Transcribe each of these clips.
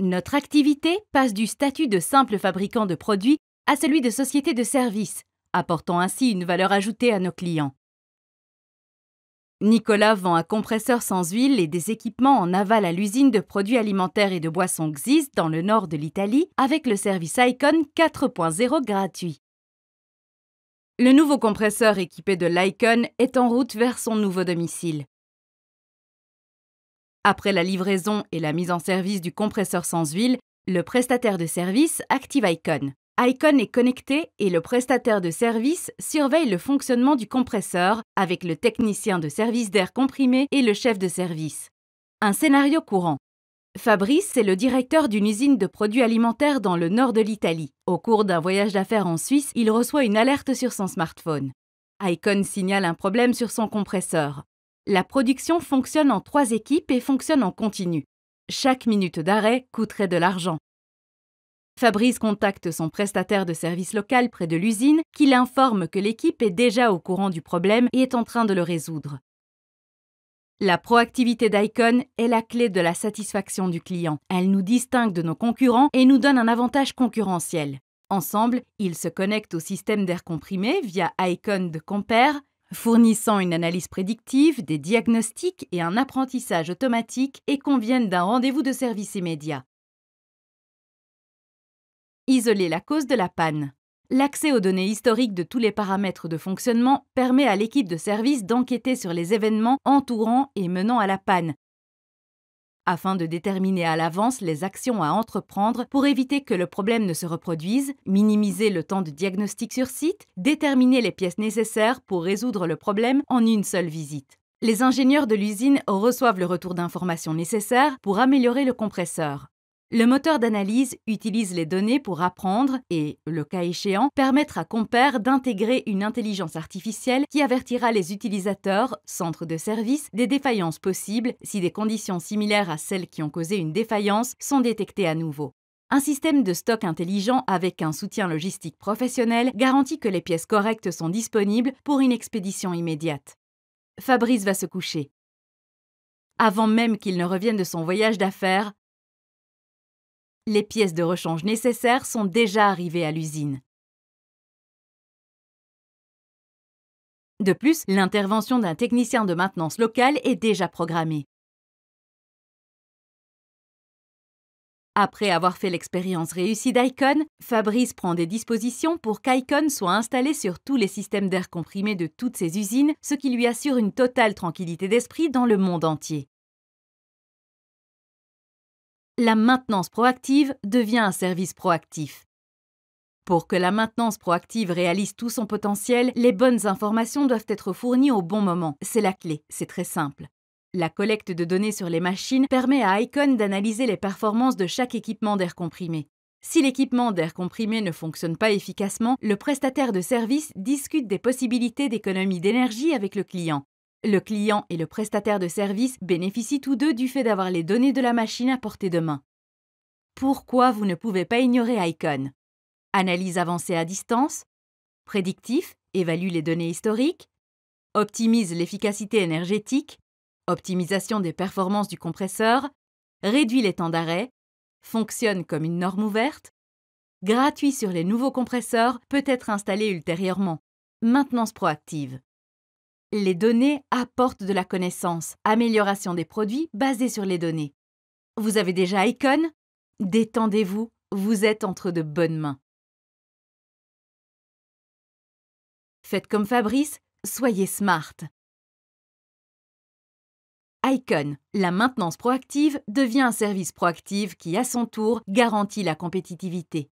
Notre activité passe du statut de simple fabricant de produits à celui de société de services, apportant ainsi une valeur ajoutée à nos clients. Nicolas vend un compresseur sans huile et des équipements en aval à l'usine de produits alimentaires et de boissons Xis dans le nord de l'Italie avec le service Icon 4.0 gratuit. Le nouveau compresseur équipé de l'Icon est en route vers son nouveau domicile. Après la livraison et la mise en service du compresseur sans huile, le prestataire de service active Icon. Icon est connecté et le prestataire de service surveille le fonctionnement du compresseur avec le technicien de service d'air comprimé et le chef de service. Un scénario courant. Fabrice est le directeur d'une usine de produits alimentaires dans le nord de l'Italie. Au cours d'un voyage d'affaires en Suisse, il reçoit une alerte sur son smartphone. Icon signale un problème sur son compresseur. La production fonctionne en trois équipes et fonctionne en continu. Chaque minute d'arrêt coûterait de l'argent. Fabrice contacte son prestataire de service local près de l'usine qui l'informe que l'équipe est déjà au courant du problème et est en train de le résoudre. La proactivité d'Icon est la clé de la satisfaction du client. Elle nous distingue de nos concurrents et nous donne un avantage concurrentiel. Ensemble, ils se connectent au système d'air comprimé via Icon de Compare, fournissant une analyse prédictive, des diagnostics et un apprentissage automatique et conviennent d'un rendez-vous de service immédiat. Isoler la cause de la panne. L'accès aux données historiques de tous les paramètres de fonctionnement permet à l'équipe de service d'enquêter sur les événements entourant et menant à la panne, afin de déterminer à l'avance les actions à entreprendre pour éviter que le problème ne se reproduise, minimiser le temps de diagnostic sur site, déterminer les pièces nécessaires pour résoudre le problème en une seule visite. Les ingénieurs de l'usine reçoivent le retour d'informations nécessaires pour améliorer le compresseur. Le moteur d'analyse utilise les données pour apprendre et, le cas échéant, permettre à Compère d'intégrer une intelligence artificielle qui avertira les utilisateurs, centres de service, des défaillances possibles si des conditions similaires à celles qui ont causé une défaillance sont détectées à nouveau. Un système de stock intelligent avec un soutien logistique professionnel garantit que les pièces correctes sont disponibles pour une expédition immédiate. Fabrice va se coucher. Avant même qu'il ne revienne de son voyage d'affaires, les pièces de rechange nécessaires sont déjà arrivées à l'usine. De plus, l'intervention d'un technicien de maintenance locale est déjà programmée. Après avoir fait l'expérience réussie d'Icon, Fabrice prend des dispositions pour qu'Icon soit installé sur tous les systèmes d'air comprimé de toutes ses usines, ce qui lui assure une totale tranquillité d'esprit dans le monde entier la maintenance proactive devient un service proactif. Pour que la maintenance proactive réalise tout son potentiel, les bonnes informations doivent être fournies au bon moment. C'est la clé, c'est très simple. La collecte de données sur les machines permet à Icon d'analyser les performances de chaque équipement d'air comprimé. Si l'équipement d'air comprimé ne fonctionne pas efficacement, le prestataire de service discute des possibilités d'économie d'énergie avec le client. Le client et le prestataire de service bénéficient tous deux du fait d'avoir les données de la machine à portée de main. Pourquoi vous ne pouvez pas ignorer Icon Analyse avancée à distance Prédictif évalue les données historiques Optimise l'efficacité énergétique Optimisation des performances du compresseur Réduit les temps d'arrêt Fonctionne comme une norme ouverte Gratuit sur les nouveaux compresseurs, peut être installé ultérieurement. Maintenance proactive. Les données apportent de la connaissance, amélioration des produits basés sur les données. Vous avez déjà Icon Détendez-vous, vous êtes entre de bonnes mains. Faites comme Fabrice, soyez smart. Icon, la maintenance proactive, devient un service proactif qui, à son tour, garantit la compétitivité.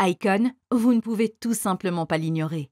Icon, vous ne pouvez tout simplement pas l'ignorer.